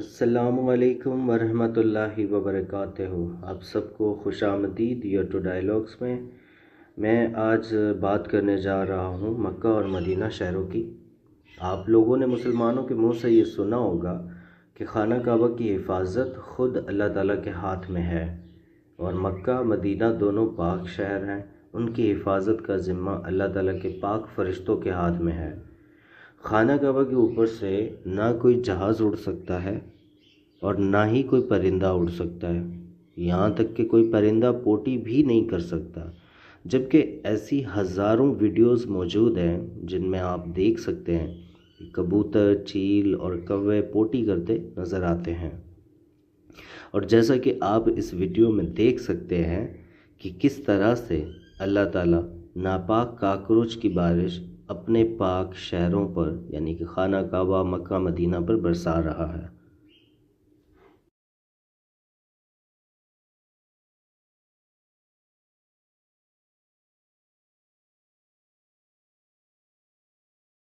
अल्लाम वरहमतुल्लाहि वबरकातहू आप सबको खुश आमदीद टू डायलॉग्स में मैं आज बात करने जा रहा हूँ मक्का और मदीना शहरों की आप लोगों ने मुसलमानों के मुंह से ये सुना होगा कि खाना काबा की हिफाजत ख़ुद अल्लाह ताला के हाथ में है और मक्का मदीना दोनों पाक शहर हैं उनकी हिफाजत का ज़िम्मा अल्लाह ताला के पाक फ़रिश्तों के हाथ में है खाना कहवा के ऊपर से ना कोई जहाज़ उड़ सकता है और ना ही कोई परिंदा उड़ सकता है यहाँ तक कि कोई परिंदा पोटी भी नहीं कर सकता जबकि ऐसी हज़ारों वीडियोस मौजूद हैं जिनमें आप देख सकते हैं कबूतर चील और कौवे पोटी करते नज़र आते हैं और जैसा कि आप इस वीडियो में देख सकते हैं कि किस तरह से अल्लाह ताला नापाक काकरोच की बारिश अपने पाक शहरों पर यानी कि खाना काबा मक्का मदीना पर बरसा रहा है